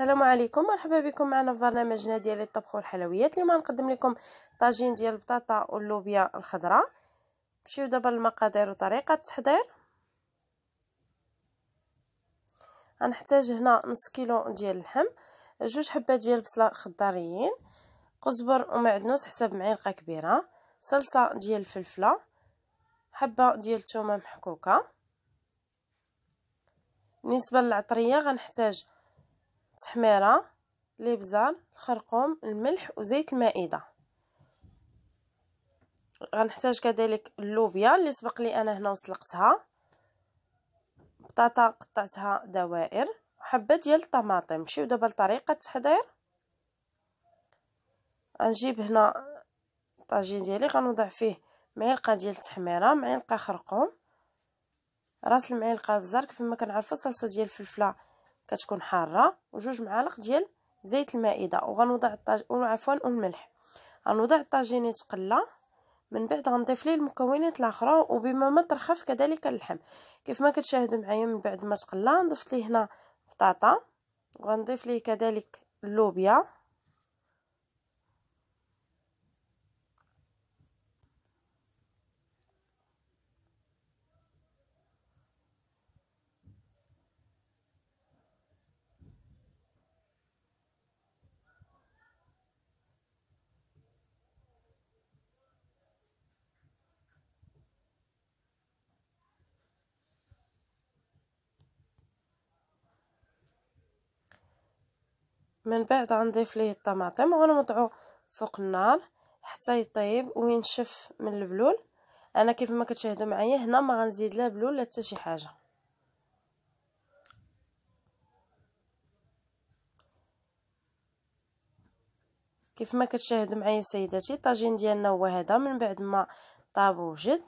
السلام عليكم مرحبا بكم معنا في برنامجنا ديال الطبخ والحلويات اليوم غنقدم لكم طاجين ديال البطاطا واللوبيا الخضراء نمشيو دابا للمقادير وطريقه التحضير غنحتاج هنا نص كيلو ديال اللحم جوج حبات ديال البصله خضاريين قزبر ومعدنوس حسب معلقه كبيره صلصه ديال الفلفله حبه ديال الثومه محكوكه بالنسبه للعطريه غنحتاج التحميرة الابزار الخرقوم الملح وزيت المائدة غنحتاج كذلك اللوبيا اللي سبق لي انا هنا وسلقتها بطاطا قطعتها دوائر وحبه ديال الطماطم نمشيو دابا لطريقه التحضير غنجيب هنا الطاجين ديالي غنوضع فيه معلقه ديال التحميره معلقه خرقوم راس المعلقه بزار كيف ما كنعرفوا صلصه ديال الفلفله كتكون حاره وجوج معالق ديال زيت المائده وغنوضع الطاج عفوا الملح غنوضع الطاجين يتقلى من بعد غنضيف ليه المكونات الاخرى وبما ما ترخف كذلك اللحم كيف ما كتشاهدوا معايا من بعد ما تقلى ضفت ليه هنا بطاطا وغنضيف ليه كذلك اللوبيا من بعد غنضيف ليه الطماطم وغنوضعو فوق النار حتى يطيب وينشف من البلول انا كيف ما كتشاهدوا معايا هنا ما غنزيد لا بلول لا حتى شي حاجه كيف ما كتشاهدوا معايا سيداتي الطاجين ديالنا هو هذا من بعد ما طاب وجد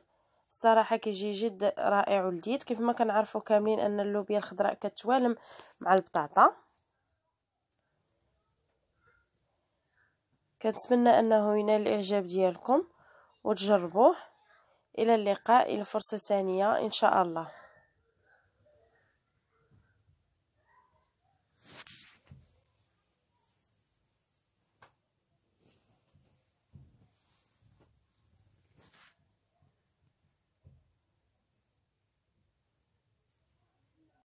صراحه كيجي جد رائع ولذيذ كيف ما كنعرفوا كاملين ان اللوبيا الخضراء كتوالم مع البطاطا كنتمنى انه ينال الاعجاب ديالكم وتجربوه الى اللقاء الى فرصه ثانيه ان شاء الله